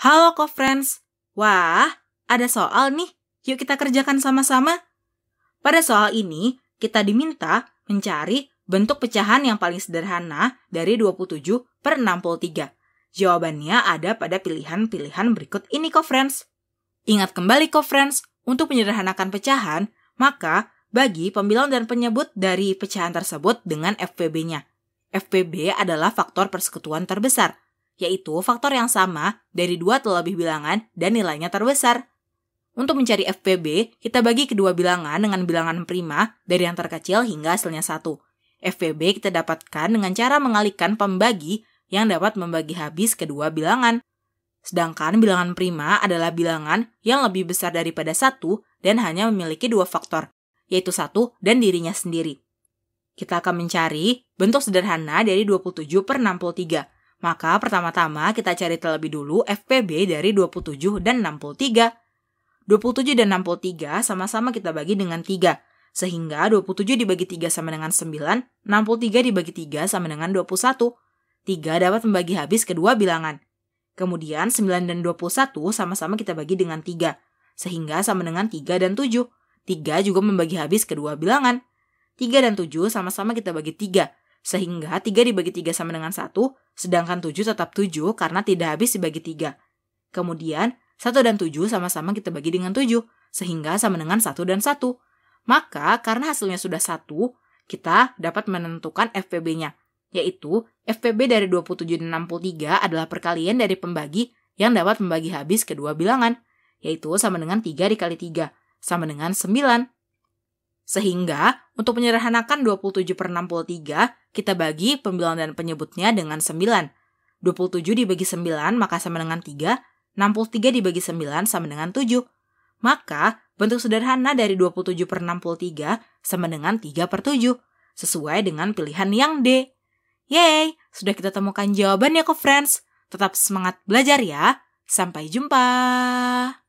Halo co-friends, wah ada soal nih, yuk kita kerjakan sama-sama. Pada soal ini, kita diminta mencari bentuk pecahan yang paling sederhana dari 27 per 63. Jawabannya ada pada pilihan-pilihan berikut ini co-friends. Ingat kembali co-friends, untuk menyederhanakan pecahan, maka bagi pembilang dan penyebut dari pecahan tersebut dengan FPB-nya. FPB adalah faktor persekutuan terbesar, yaitu faktor yang sama dari dua atau lebih bilangan dan nilainya terbesar. Untuk mencari FPB, kita bagi kedua bilangan dengan bilangan prima dari yang terkecil hingga hasilnya satu. FPB kita dapatkan dengan cara mengalihkan pembagi yang dapat membagi habis kedua bilangan. Sedangkan bilangan prima adalah bilangan yang lebih besar daripada satu dan hanya memiliki dua faktor, yaitu satu dan dirinya sendiri. Kita akan mencari bentuk sederhana dari 27 per 63, maka pertama-tama kita cari terlebih dulu FPB dari 27 dan 63. 27 dan 63 sama-sama kita bagi dengan 3. Sehingga 27 dibagi 3 sama dengan 9, 63 dibagi 3 sama dengan 21. 3 dapat membagi habis kedua bilangan. Kemudian 9 dan 21 sama-sama kita bagi dengan 3, sehingga sama dengan 3 dan 7. 3 juga membagi habis kedua bilangan. 3 dan 7 sama-sama kita bagi 3, sehingga 3 dibagi 3 sama dengan 1, sedangkan 7 tetap 7 karena tidak habis dibagi 3. Kemudian, 1 dan 7 sama-sama kita bagi dengan 7, sehingga sama dengan 1 dan 1. Maka, karena hasilnya sudah 1, kita dapat menentukan FPB-nya, yaitu FPB dari 27 dan 63 adalah perkalian dari pembagi yang dapat membagi habis kedua bilangan, yaitu sama dengan 3 dikali 3, sama dengan 9. Sehingga, untuk menyederhanakan 27 per 63, kita bagi pembilang dan penyebutnya dengan 9. 27 dibagi 9 maka sama dengan 3, 63 dibagi 9 sama dengan 7. Maka, bentuk sederhana dari 27 per 63 sama dengan 3 per 7, sesuai dengan pilihan yang D. Yeay, sudah kita temukan jawabannya kok friends. Tetap semangat belajar ya. Sampai jumpa.